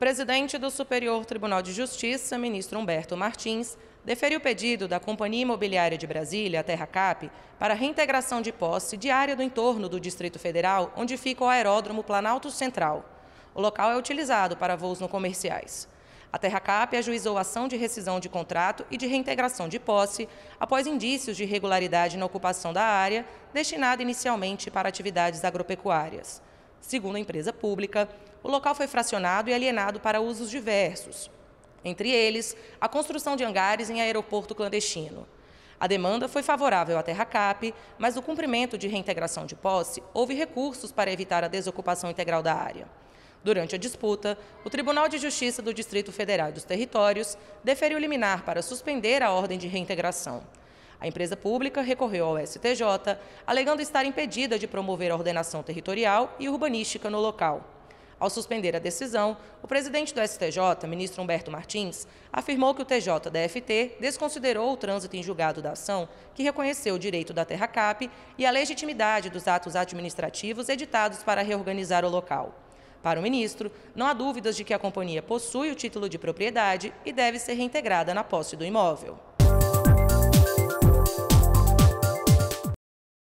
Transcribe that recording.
presidente do Superior Tribunal de Justiça, ministro Humberto Martins, deferiu o pedido da Companhia Imobiliária de Brasília, a Terra Cap, para reintegração de posse de área do entorno do Distrito Federal, onde fica o Aeródromo Planalto Central. O local é utilizado para voos não comerciais. A Terra Cap ajuizou ação de rescisão de contrato e de reintegração de posse após indícios de irregularidade na ocupação da área, destinada inicialmente para atividades agropecuárias. Segundo a empresa pública, o local foi fracionado e alienado para usos diversos, entre eles a construção de hangares em aeroporto clandestino. A demanda foi favorável à Terra Cap, mas no cumprimento de reintegração de posse, houve recursos para evitar a desocupação integral da área. Durante a disputa, o Tribunal de Justiça do Distrito Federal e dos Territórios deferiu liminar para suspender a ordem de reintegração. A empresa pública recorreu ao STJ, alegando estar impedida de promover a ordenação territorial e urbanística no local. Ao suspender a decisão, o presidente do STJ, ministro Humberto Martins, afirmou que o TJ-DFT desconsiderou o trânsito em julgado da ação, que reconheceu o direito da terra cap e a legitimidade dos atos administrativos editados para reorganizar o local. Para o ministro, não há dúvidas de que a companhia possui o título de propriedade e deve ser reintegrada na posse do imóvel.